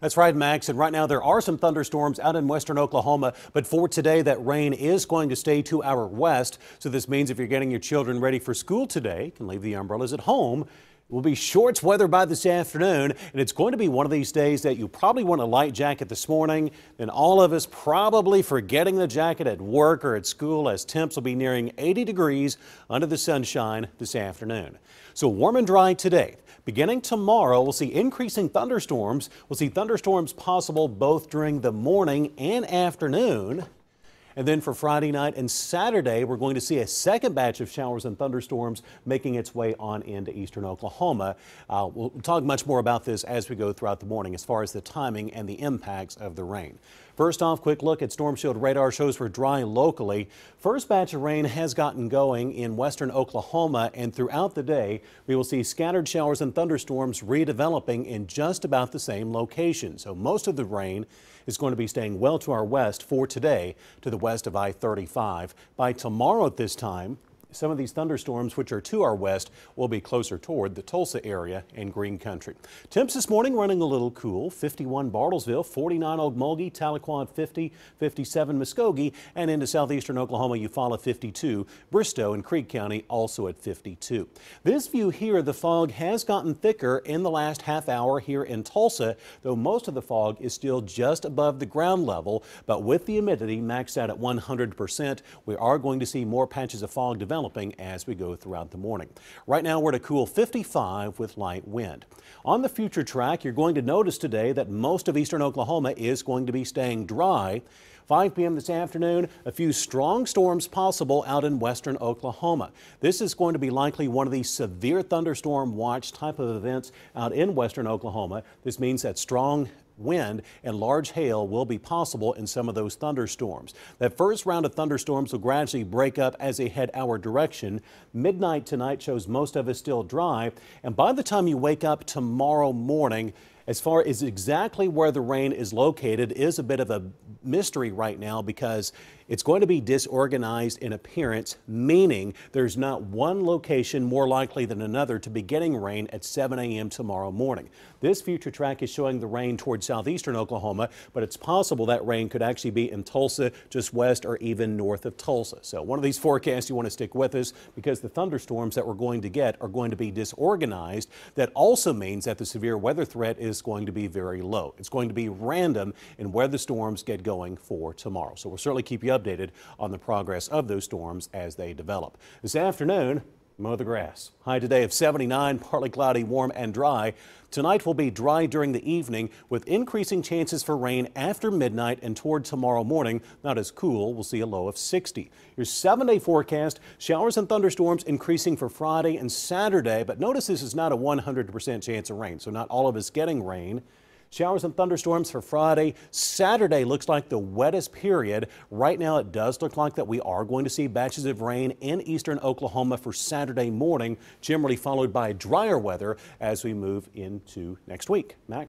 That's right, Max. And right now, there are some thunderstorms out in western Oklahoma. But for today, that rain is going to stay to our west. So this means if you're getting your children ready for school today, you can leave the umbrellas at home. It will be shorts weather by this afternoon, and it's going to be one of these days that you probably want a light jacket this morning. And all of us probably forgetting the jacket at work or at school as temps will be nearing 80 degrees under the sunshine this afternoon. So warm and dry today. Beginning tomorrow, we'll see increasing thunderstorms. We'll see thunderstorms possible both during the morning and afternoon. And then for Friday night and Saturday, we're going to see a second batch of showers and thunderstorms making its way on into eastern Oklahoma. Uh, we'll talk much more about this as we go throughout the morning as far as the timing and the impacts of the rain. First off, quick look at storm shield radar shows for dry locally. First batch of rain has gotten going in western Oklahoma, and throughout the day, we will see scattered showers and thunderstorms redeveloping in just about the same location. So most of the rain is going to be staying well to our west for today to the west of I-35. By tomorrow at this time, some of these thunderstorms, which are to our west, will be closer toward the Tulsa area and green country. Temps this morning running a little cool 51 Bartlesville, 49 Okmulgee, Tahlequah 50, 57 Muskogee, and into southeastern Oklahoma, Eufaula 52, Bristow and Creek County also at 52. This view here, the fog has gotten thicker in the last half hour here in Tulsa, though most of the fog is still just above the ground level. But with the humidity maxed out at 100%, we are going to see more patches of fog develop developing as we go throughout the morning. Right now, we're at a cool 55 with light wind. On the future track, you're going to notice today that most of eastern Oklahoma is going to be staying dry. 5 p.m. this afternoon, a few strong storms possible out in western Oklahoma. This is going to be likely one of these severe thunderstorm watch type of events out in western Oklahoma. This means that strong wind and large hail will be possible in some of those thunderstorms. That first round of thunderstorms will gradually break up as they head our direction. Midnight tonight shows most of us still dry, and by the time you wake up tomorrow morning, as far as exactly where the rain is located is a bit of a mystery right now because it's going to be disorganized in appearance, meaning there's not one location more likely than another to be getting rain at 7 a.m. tomorrow morning. This future track is showing the rain toward southeastern Oklahoma, but it's possible that rain could actually be in Tulsa, just west or even north of Tulsa. So one of these forecasts you want to stick with us because the thunderstorms that we're going to get are going to be disorganized. That also means that the severe weather threat is going to be very low. It's going to be random in where the storms get going for tomorrow. So we'll certainly keep you updated on the progress of those storms as they develop. This afternoon, mow the grass. High today of 79, partly cloudy, warm and dry. Tonight will be dry during the evening with increasing chances for rain after midnight and toward tomorrow morning. Not as cool. We'll see a low of 60. Your seven day forecast showers and thunderstorms increasing for Friday and Saturday. But notice this is not a 100% chance of rain, so not all of us getting rain. Showers and thunderstorms for Friday. Saturday looks like the wettest period. Right now, it does look like that we are going to see batches of rain in eastern Oklahoma for Saturday morning, generally followed by drier weather as we move into next week. Max.